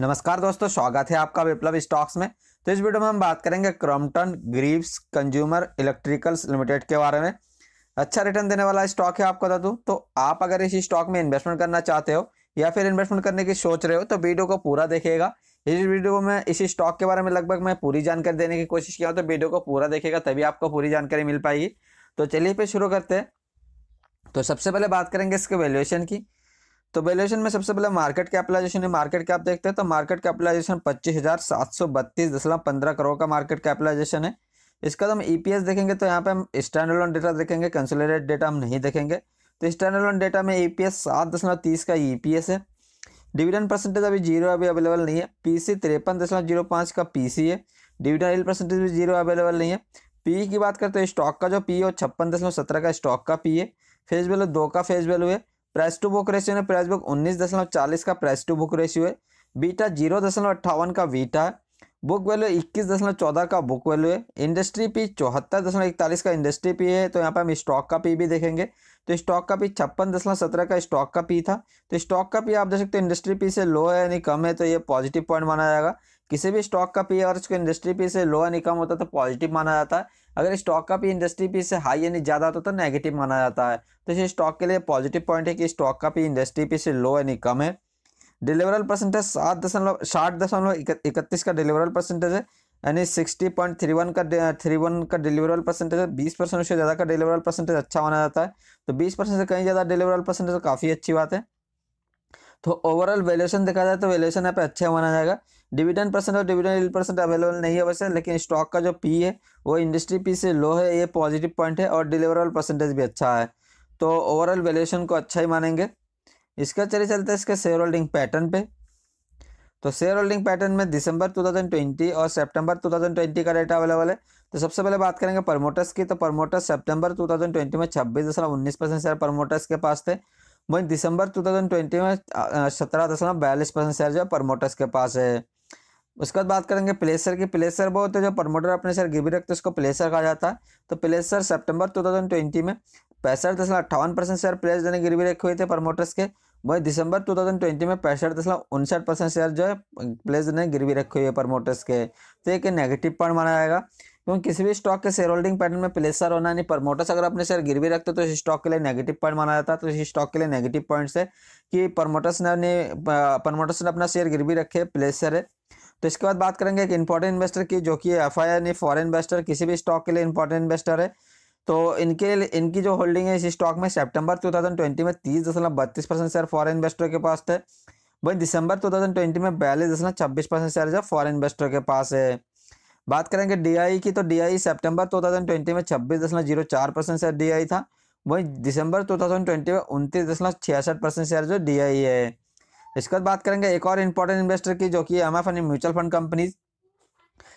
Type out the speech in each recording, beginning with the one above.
नमस्कार दोस्तों स्वागत है आपका विप्लव स्टॉक्स में तो इस वीडियो में हम बात करेंगे Crompton Greaves Consumer Electricals Limited के बारे में अच्छा रिटर्न देने वाला स्टॉक है आपको बता दूँ तो आप अगर इस स्टॉक में इन्वेस्टमेंट करना चाहते हो या फिर इन्वेस्टमेंट करने की सोच रहे हो तो वीडियो को पूरा देखेगा इस वीडियो में इस स्टॉक के बारे में लगभग मैं पूरी जानकारी देने की कोशिश किया तो वीडियो को पूरा देखेगा तभी आपको पूरी जानकारी मिल पाएगी तो चलिए फिर शुरू करते हैं तो सबसे पहले बात करेंगे इसके वैल्यूएशन की तो वैल्यूएशन में सबसे पहले मार्केट कैपिटलाइजेशन है मार्केट कैप देखते हैं तो मार्केट कैपिटलाइजेशन पच्चीस हज़ार सात सौ बत्तीस दशमलव पंद्रह करोड़ का मार्केट कैपिटलाइजेशन है इसका तो हम ईपीएस e देखेंगे तो यहाँ पे हम स्टैंडर्ड लोन डेटा देखेंगे कंसोलिडेटेड डेटा हम नहीं देखेंगे तो स्टैंडर्ड लोन डेटा में ईपीएस e सात दशमलव तीस का ईपीएस e है डिविडेंड परसेंटेज अभी जीरो अभी अवेलेबल नहीं है पीसी तिरपन दशमलव जीरो पाँच का पीसी है डिविडेंड एल परसेंटेज भी जीरो अवेलेबल नहीं है पी की बात करते हैं स्टॉक का जो पी है वो छप्पन दशमलव सत्रह का स्टॉक का पी है फेस वैल्यू दो का फेस वैल्यू है प्राइस टू बुक रेशियो ने प्राइस बुक उन्नीस दशमलव चालीस का प्राइस टू बुक रेशियो है बीटा जीरो दशमलव अट्ठावन का बीटा है बुक वैल्यू इक्कीस दशमलव चौदह का बुक वैल्यू है इंडस्ट्री पी चौहत्तर दशमलव इकतालीस का इंडस्ट्री पी है तो यहाँ पर हम स्टॉक का पी भी देखेंगे तो स्टॉक का पी छप्पन दशमलव सत्रह का स्टॉक का पी था तो स्टॉक का पी आप देख सकते हो इंडस्ट्री पी से लो है यानी कम है तो ये पॉजिटिव पॉइंट माना जाएगा किसी भी स्टॉक का पी अगर उसको इंडस्ट्री पी से लो यानी कम होता है तो पॉजिटिव माना जाता है अगर स्टॉक का पी इंडस्ट्री पी से हाई यानी ज़्यादा होता है तो नेगेटिव माना जाता है तो इस स्टॉक के लिए पॉजिटिव पॉइंट है कि स्टॉक का पी इंडस्ट्री पी से लो यानी कम है डिलीवरल परसेंटेज सात दशमलव साठ दशमलव इकतीस का डिलीवरल परसेंटेज है यानी सिक्सटी पॉइंट थ्री वन का थ्री वन का डिलीवरल परसेंटेज है बीस परसेंट से ज़्यादा का डिलीवरल परसेंटेज अच्छा माना जाता है तो बीस परसेंट से कहीं ज़्यादा डिलीवरल परसेंटेज काफ़ी अच्छी बात है तो ओवरऑल वैल्यूएशन देखा जाए तो वैल्यूएशन यहाँ पे अच्छा माना जाएगा डिविडेंड परसेंट और डिविडेंड परसेंट अवेलेबल नहीं है वैसे लेकिन स्टॉक का जो पी है वो इंडस्ट्री पी से लो है ये पॉजिटिव पॉइंट है और डिलीवरेबल परसेंटेज भी अच्छा है तो ओवरऑल वैल्यूएशन को अच्छा ही मानेंगे इसका चले चलते हैं इसके शेयर होल्डिंग पैटर्न पे तो शेयर होल्डिंग पैटर्न में दिसंबर 2020 और सितंबर 2020 का डेटा अवेलेबल है तो सबसे पहले बात करेंगे प्रमोटर्स की तो प्रमोटर्स सितंबर 2020 में छब्बीस दशमलव उन्नीस परसेंट शेयर प्रमोटर्स के पास थे वहीं दिसंबर 2020 में सत्रह दशमलव बयालीस परसेंट शेयर जो है प्रमोटर्स के पास है उसके बाद बात करेंगे प्लेसर की प्लेसर वो होते जो प्रमोटर अपने सर गिरवी रखते उसको प्लेसर कहा जाता है तो प्लेसर सितंबर 2020 में पैंसठ दशमलव अट्ठावन परसेंट शेयर प्लेस देने गिरवी रखे हुए थे प्रमोटर्स के वही दिसंबर 2020 में पैंसठ दशमलव उनसठ परसेंट शेयर जो है प्लेस देने गिरवी रखे हुए प्रमोटर्स के तो एक नेगेटिव पॉइंट माना जाएगा क्योंकि किसी भी स्टॉक के शेयर होल्डिंग पैटर्न में प्लेसर होना नहीं प्रमोटर्स अगर अपने शेयर गिरवी रखते तो इस स्टॉक के लिए नेगेटिव पॉइंट माना जाता तो इस स्टॉक के लिए नेगेटिव पॉइंट्स है कि प्रमोटर्स ने प्रमोटर्स ने अपना शेयर गिरवी रखे प्लेसर है तो इसके बाद बात करेंगे एक इंपॉर्टेंट इन्वेस्टर की जो कि एफ आई यानी फॉरन इन्वेस्टर किसी भी स्टॉक के लिए इंपॉर्टेंट इन्वेस्टर है तो इनके इनकी जो होल्डिंग है इस स्टॉक में थाउजेंड ट्वेंटी में तीस दशमलव बत्तीस परसेंट शेयर फॉरन इन्वेस्टर के पास थे वही दिसंबर ट्वेंटी में बयालीस दशमलव छब्बीस परसेंट शेयर जब फॉरन इन्वेस्टर के पास है बात करेंगे डीआई e की तो डीआई थाउजेंड ट्वेंटी में छब्बीस दशमलव जीरो चार परसेंट शेयर डीआई e था वही दिसंबर ट्वेंटी में उनतीस दशमलव छियासठ परसेंट शेयर जो डीआई e है इसके बाद बात करेंगे एक और इम्पोर्टेंट इन्वेस्टर की जो कि M F mutual fund companies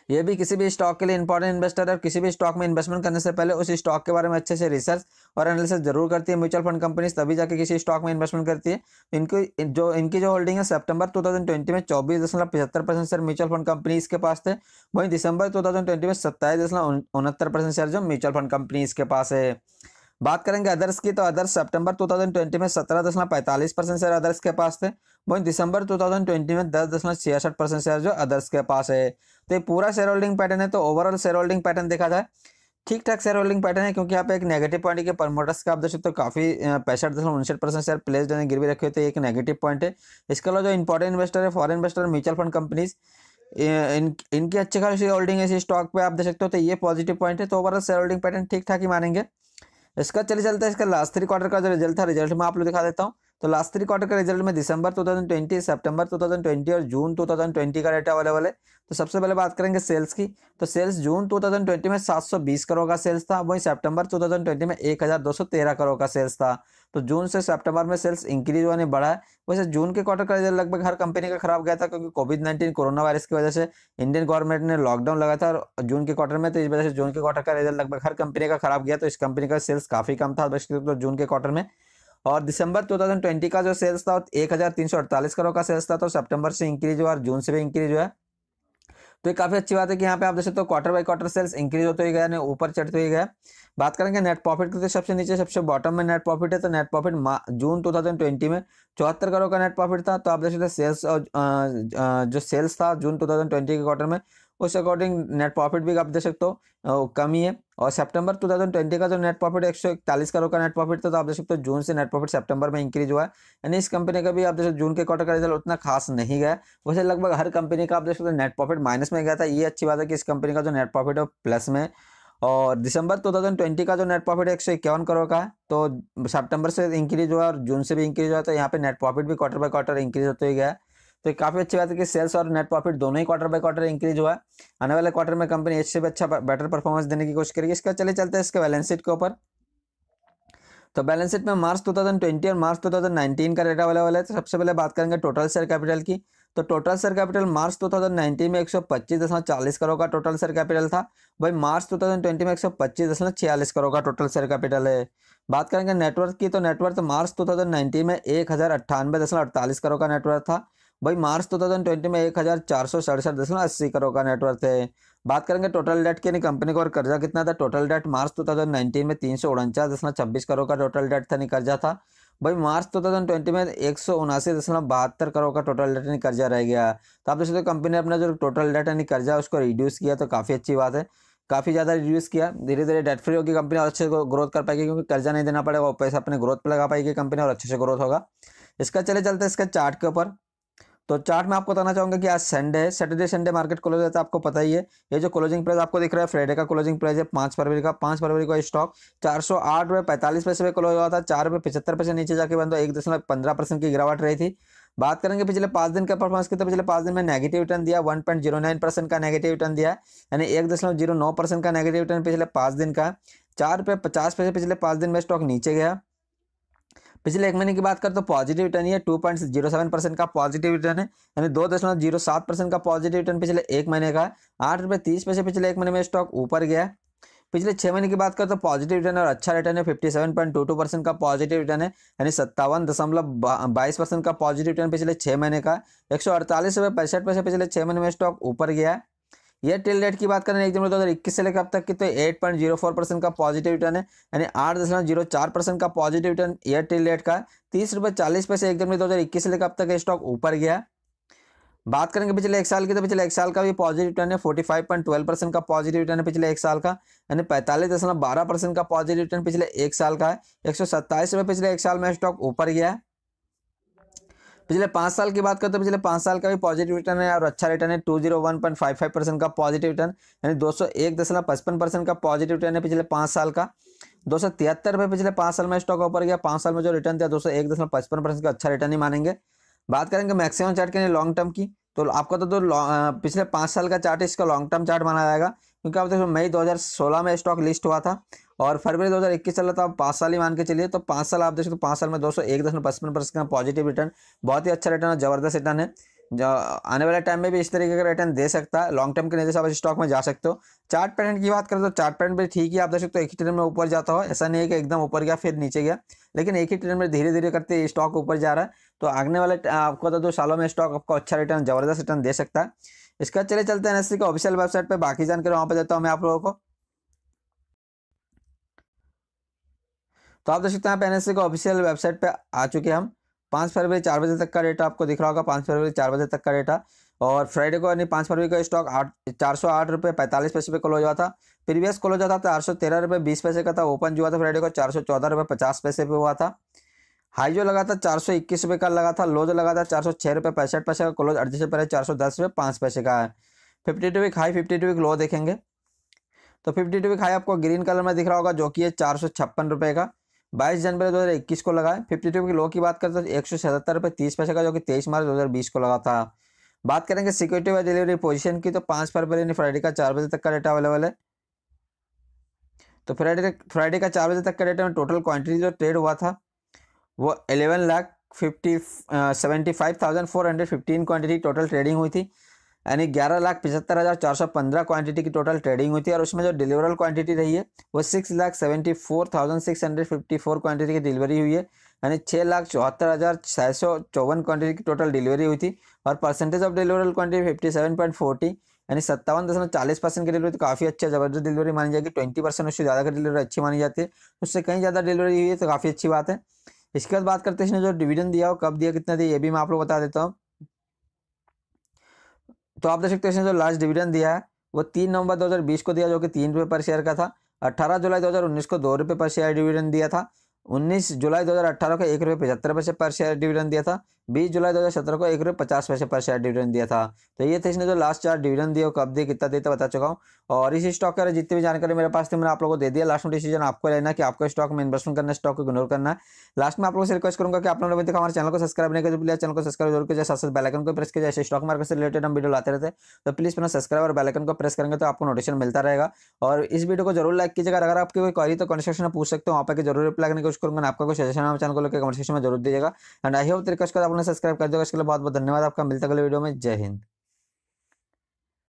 ये भी किसी भी स्टॉक के लिए इंपॉर्टेंट इन्वेस्टर है किसी भी स्टॉक में इन्वेस्टमेंट करने से पहले उस स्टॉक के बारे में अच्छे से रिसर्च और एनालिसिस जरूर करती है म्यूचुअल फंड कंपनीज तभी जाके किसी स्टॉक में इन्वेस्टमेंट करती है इनकी जो इनकी जो होल्डिंग है सितंबर 2020 में चौबीस दशमलव पचहत्तर percent share mutual fund companies के पास थे वहीं दिसंबर टू में सत्ताईस दशमलव उनहत्तर परसेंट शेयर जो म्यूचुअल फंड कंपनीज के पास है बात करेंगे अदर्स की तो अदर्स सितंबर 2020 में सत्रह दशमलव पैंतालीस परसेंट शेयर अदर्स के पास थे वहीं दिसंबर 2020 में दस दशमलव छियासठ परसेंट शेयर जो अदर्स के पास है तो ये पूरा शेयर होल्डिंग पैटर्न है तो ओवरऑल शेयर होल्डिंग पैटर्न देखा जाए ठीक ठाक शेयर होल्डिंग पैटर्न है क्योंकि यहाँ पे एक नेगेटिव पॉइंट के प्रमोटर्स का आप देख सकते हो काफी पैंसठ दशमलव उनसठ परसेंट शेयर प्लेस जो गिरवी रखे होते हैं एक नेगेटिव पॉइंट है इसके अलावा जो इंपॉर्टेंट इन्वेस्टर है foreign investor mutual fund companies इन इनकी अच्छी खासी होल्डिंग है इस स्टॉक पे आप देख सकते हो तो ये पॉजिटिव पॉइंट है तो ओवरऑल शेयर होल्डिंग पैटर्न ठीक ठाक ही मानेंगे इसका चले चलते है इसका लास्ट थ्री क्वार्टर का जो रिजल्ट था रिजल्ट मैं आप लोग दिखा देता हूँ तो लास्ट थ्री क्वार्टर का रिजल्ट में दिसंबर 2020 सितंबर 2020 और जून 2020 का डेटा अवेलेबल है तो सबसे पहले बात करेंगे सेल्स की तो सेल्स जून 2020 में 720 करोड़ का सेल्स था वहीं सितंबर 2020 में 1213 करोड़ का सेल्स था तो जून से सितंबर में सेल्स इंक्रीज होने बढ़ा है वैसे जून के क्वार्टर का रिजल्ट लगभग हर कंपनी का खराब गया था क्योंकि कोविड नाइन्टीन कोरोना वायरस की वजह से इंडियन गवर्नमेंट ने लॉकडाउन लगा था और जून के क्वार्टर में तो इस वजह से जून के क्वार्टर का रिजल्ट लगभग हर कंपनी का खराब गया तो इस कंपनी का सेल्स काफ़ी कम था जून के क्वार्टर में और दिसंबर 2020 का जो सेल्स था एक करोड़ का सेल्स था तो सितंबर से इंक्रीज हुआ और जून से भी इंक्रीज हुआ तो ये काफ़ी अच्छी बात है कि यहाँ पे आप देख सकते हो quarter by quarter sales increase होते ही गया ऊपर चढ़ते ही गया बात करेंगे नेट प्रॉफिट की तो सबसे नीचे सबसे बॉटम में नेट प्रॉफिट है तो नेट प्रॉफिट जून 2020 में चौहत्तर करोड़ का नेट प्रॉफिट था तो आप देख सकते सेल्स और जो सेल्स था जून टू के क्वार्टर में उस अकॉर्डिंग नेट प्रॉफिट भी आप देख सकते हो कम ही है और सितंबर 2020 का जो नेट प्रॉफिट एक सौ इकतालीस करोड़ का नेट प्रॉफिट था तो आप देख सकते हो जून से नेट प्रॉफिट सितंबर में इंक्रीज हुआ है यानी इस कंपनी का भी आप देख सकते जून के क्वार्टर का रिजल्ट उतना खास नहीं गया वैसे लगभग हर कंपनी का आप देख सकते हो नेट प्रॉफिट माइनस में गया था ये अच्छी बात है कि इस कंपनी का जो नेट प्रॉफिट है प्लस में और दिसंबर ट्वेंटी का जो नेट प्रॉफिट एक सौ इक्यावन करोड़ का है तो सेप्टेबर से इंक्रीज हुआ और जून से भी इंक्रीज हुआ तो यहाँ पे नेट प्रॉफिट भी क्वार्टर बाय क्वार्टर इंक्रीज होते ही गया तो काफ़ी अच्छी बात है कि सेल्स और नेट प्रॉफिट दोनों ही क्वार्टर बाय क्वार्टर इंक्रीज हुआ है आने वाले क्वार्टर में कंपनी अच्छे से भी अच्छा बेटर परफॉर्मेंस देने की कोशिश करेगी इसका चले चलते हैं इसके बैलेंस शीट के ऊपर तो बैलेंस शीट में मार्च 2020 और मार्च 2019 का डेटा अवेलेबल है तो सबसे पहले बात करेंगे टोटल शेयर कैपिटल की तो टोटल शेयर कैपिटल मार्च 2019 में चालीस करोड़ का टोटल शेयर कैपिटल था भाई मार्च 2020 में छियालीस करोड़ का टोटल शेयर कैपिटल है बात करेंगे नेटवर्क की तो नेटवर्क मार्च 2019 में एक करोड़ का नेटवर्क था भाई मार्च टू तो थाउजेंड तो ट्वेंटी में एक हज़ार चार सौ सड़सठ दशमलव अस्सी करोड़ का नेटवर्थ है बात करेंगे टोटल डेट की यानी कंपनी को और कर्जा कितना था total debt March two thousand nineteen में तीन सौ उनचास दशमलव छब्बीस करोड़ का टोटल डेट था यानी कर्जा था भाई मार्च टू थाउजेंड ट्वेंटी में एक सौ उनासी दशमलव बहत्तर करोड़ का टोटल डेट यानी कर्जा रह गया तो आप देखते कंपनी ने अपना जो टोटल डेट यानी कर्जा उसको रिड्यूस किया तो काफ़ी अच्छी बात है काफ़ी ज़्यादा रिड्यूस किया धीरे धीरे डेट फ्री होगी कंपनी और अच्छे ग्रोथ कर पाएगी क्योंकि कर्जा नहीं देना पड़ेगा वो पैसा अपने ग्रोथ पर लगा पाएगी कंपनी और अच्छे से ग्रोथ होगा इसका चले चलते इसका चार्ट के ऊपर तो चार्ट में आपको बताना चाहूंगा कि आज संडे है सैटरडे संडे मार्केट क्लोज रहता है तो आपको पता ही है ये जो क्लोजिंग प्राइस आपको दिख रहा है फ्राइडे का क्लोजिंग प्राइस है पांच फरवरी का पांच फरवरी का स्टॉक चार सौ आठ रुपये पैंतालीस पैसे पे क्लोज हुआ था चार रुपये पचहत्तर पैसे नीचे जाके बंद एक दशमलव पंद्रह परसेंट की गिरावट रही थी बात करेंगे पिछले पांच दिन का परफॉर्मेंस की तो पिछले पांच दिन में नेगेटिव रिटर्न दिया one point zero nine percent का नेगेटिव रिटर्न दिया यानी एक दशमलव जीरो नौ परसेंट का नेगेटिव रिटर्न पिछले पांच दिन का चार रुपये पचास पैसे पिछले पांच दिन में स्टॉक नीचे गया पिछले एक महीने की बात कर तो पॉजिटिव रिटर्न ये two point zero seven percent का पॉजिटिव रिटर्न है यानी दो दशमलव जीरो सात परसेंट का पॉजिटिव रिटर्न पिछले एक महीने का है आठ रुपये तीस पैसे पिछले एक महीने में स्टॉक ऊपर गया पिछले छह महीने की बात कर तो पॉजिटिव रिटर्न और अच्छा रिटर्न है fifty seven point two two percent का पॉजिटिव रिटर्न है यानी सत्तावन दशमलव बाईस परसेंट का पॉजिटिव रिटर्न पिछले छह महीने का एक सौ अड़तालीस रुपये पैंसठ पैसे पिछले छह महीने में स्टॉक ऊपर गया है ये टेल रेट की बात करें एक जनवरी दो हज़ार इक्कीस से लेकर अब तक की तो eight point zero four percent का पॉजिटिव रिटर्न है यानी आठ दशमलव जीरो चार परसेंट का पॉजिटिव रिटर्न एयर टेल रेट का तीस रुपये चालीस पैसे एक जनवरी दो हज़ार इक्कीस से लेकर अब तक स्टॉक ऊपर गया बात करेंगे पिछले एक साल की तो पिछले एक साल का भी पॉजिटिव रिटर्न है forty five point twelve percent का पॉजिटिव रिटर्न है पिछले एक साल का यानी पैंतालीस दशमलव बारह परसेंट का पॉजिटिव रिटर्न पिछले एक साल का है एक सौ सत्ताईस रुपये पिछले एक साल में स्टॉक ऊपर गया है पिछले पाँच साल की बात करते तो पिछले पाँच साल का भी पॉजिटिव रिटर्न है और अच्छा रिटर्न है two zero one point five five percent का पॉजिटिव रिटर्न यानी दो सौ एक दशमलव पचपन परसेंट का पॉजिटिव रिटर्न है पिछले पाँच साल का दो सौ तिहत्तर में पिछले पाँच साल में स्टॉक ऊपर गया पाँच साल में जो रिटर्न दिया दो सौ एक दशमलव पचपन परसेंट का अच्छा रिटर्न ही मानेंगे बात करेंगे मैक्सिमम चार्ट के लिए लॉन्ग टर्म की तो आपका तो, तो पिछले पाँच साल का चार्ट इसका लॉन्ग टर्म चार्ट माना जाएगा क्योंकि आप देखो मई सोलह में स्टॉक लिस्ट हुआ था और फरवरी 2021 चल रहा था पाँच साल ही मान के चलिए तो पाँच साल आप सकते हो पाँच साल में दो सौ एक दशमलव पचपन परसेंट का पॉजिटिव रिटर्न बहुत ही अच्छा रिटर्न है जबरदस्त रिटर्न है जो आने वाले टाइम में भी इस तरीके का रिटर्न दे सकता है लॉन्ग टर्म के नजर से आप स्टॉक में जा सकते हो चार्ट पैटर्न की बात करें तो चार्ट पैटर्न भी ठीक है आप देख सकते हो एक ही ट्रेन में ऊपर जाता हो ऐसा नहीं है कि एकदम ऊपर गया फिर नीचे गया लेकिन एक ही ट्रेन में धीरे धीरे करते स्टॉक ऊपर जा रहा है तो आगने वाले आपको तो दो सालों में स्टॉक आपको अच्छा रिटर्न जबरदस्त रिटर्न दे सकता है इसका चले चलते हैं एनएससी के ऑफिशियल वेबसाइट पर बाकी जानकारी वहाँ पर देता हूँ मैं आप लोगों को तो आप देख सकते हैं आप एन e का ऑफिशियल वेबसाइट पर आ चुके हम पाँच फरवरी चार बजे तक का डेटा आपको दिख रहा होगा पाँच फरवरी चार बजे तक का डेटा और फ्राइडे को यानी पाँच फरवरी का स्टॉक आठ चार सौ आठ रुपये पैंतालीस पैसे पे क्लोज हुआ था प्रीवियस क्लोज हुआ था चार तो सौ तेरह बीस पैसे का था ओपन जो हुआ था फ्राइडे को चार सौ चौदह पचास पैसे पे हुआ था हाई जो लगा था चार सौ इक्कीस रुपये का लगा था लो जो लगा था चार सौ छः रुपये पैंसठ पैसे का क्लोज अड़तीस रुपये चार सौ दस रुपये पाँच पैसे का है fifty two week high fifty two week low देखेंगे तो फिफ्टी टू वीक हाई आपको ग्रीन कलर में दिख रहा होगा जो कि है चार सौ छप्पन रुपये का बाईस जनवरी दो को लगाए फिफ्टी टू की लो की बात करें तो एक सौ सतहत्तर रुपये तीस पैसे का जो कि तेईस मार्च बीस को लगा था बात करेंगे सिक्योरिटी व डिलीवरी पोजीशन की तो पांच फरवरी फ्राइडे का चार बजे तक का डेटा अवेलेबल है तो फ्राइडे फ्राइडे का चार बजे तक का डेटा में टोटल क्वांटिटी जो ट्रेड हुआ था वो eleven lakh fifty seventy five thousand four hundred fifteen quantity total trading हुई थी यानी ग्यारह लाख पचहत्तर हज़ार चार सौ पंद्रह क्वान्टिटी की टोटल ट्रेडिंग हुई थी और उसमें जो डिलीवरल क्वांटिटी रही है वो six lakh seventy four thousand six hundred fifty four quantity की डिलीवरी हुई है यानी छः लाख चौहत्तर हज़ार छः सौ चौवन क्वान्टिटी की टोटल डिलीवरी हुई थी और percentage of deliverable quantity fifty seven point forty यानी सत्तावन दशमलव चालीस परसेंट की डिलीवरी तो काफ़ी अच्छा जबरदस्त डिलीवरी मानी जाएगी ट्वेंटी परसेंट उससे ज़्यादा की डिलीवरी अच्छी मानी जाती है उससे कहीं ज़्यादा डिलीवरी हुई है तो काफ़ी अच्छी बात है इसके बाद बात करते हैं इसने जो डिविडेंड दिया हो कब दिया कितना दिया ये भी मैं आप लोग बता देता हूँ तो आप देख सकते हैं जो लास्ट डिविडेंड दिया है वो तीन नवंबर 2020 को दिया जो कि तीन रुपये पर शेयर का था 18 जुलाई 2019 को दो रुपये पर शेयर डिविडेंड दिया था 19 जुलाई 2018 को एक रुपये पचहत्तर पैसे पर शेयर डिविडेंड दिया था बीस जुलाई दो हज़ार सत्रह को एक रुपये पचास पैसे पर शेयर डिविडेंड दिया था तो ये थे इसने जो लास्ट चार डिविडेंड दिया कब दिए कितना दिया तो बता चुका हूँ और इस स्टॉक के जितनी भी जानकारी मेरे पास थी मैंने आप लोगों को दे दिया लास्ट में डिसीजन आपको लेना कि आपको स्टॉक में इन्वेस्टमेंट करना स्टॉक को इग्नोर करना लास्ट में आप लोगों से रिक्वेस्ट करूँगा कि आप लोगों ने हमारे चैनल को सब्सक्राइब नहीं करते प्लीज चैनल को सब्सक्राइब जरूर कीजिए साथ साथ को प्रेस कीजिए ऐसे स्टॉक मार्केट से रिलेटेड हम वीडियो लाते रहते तो प्लीज़ अपना सब्सक्राइब और बैलकन को प्रेस करेंगे तो आपको नोटिशन मिलता रहेगा और इस वीडियो को जरूर लाइक कीजिएगा अगर आपकी कोई क्वारी तो कॉन्वर्सेशन में पूछ सकते हो आप जरूर रिप्लाई करने की कोशिश करूँगा आपका कोई सजेशन चैनल को लेकर कॉन्वर्सेशन में जरूर दीजिएगा एंड आई होप रिक्वेस्ट कर लोग ने सब्सक्राइब कर दिया इसके लिए बहुत बहुत धन्यवाद आपका मिलता अगले वीडियो में जय हिंद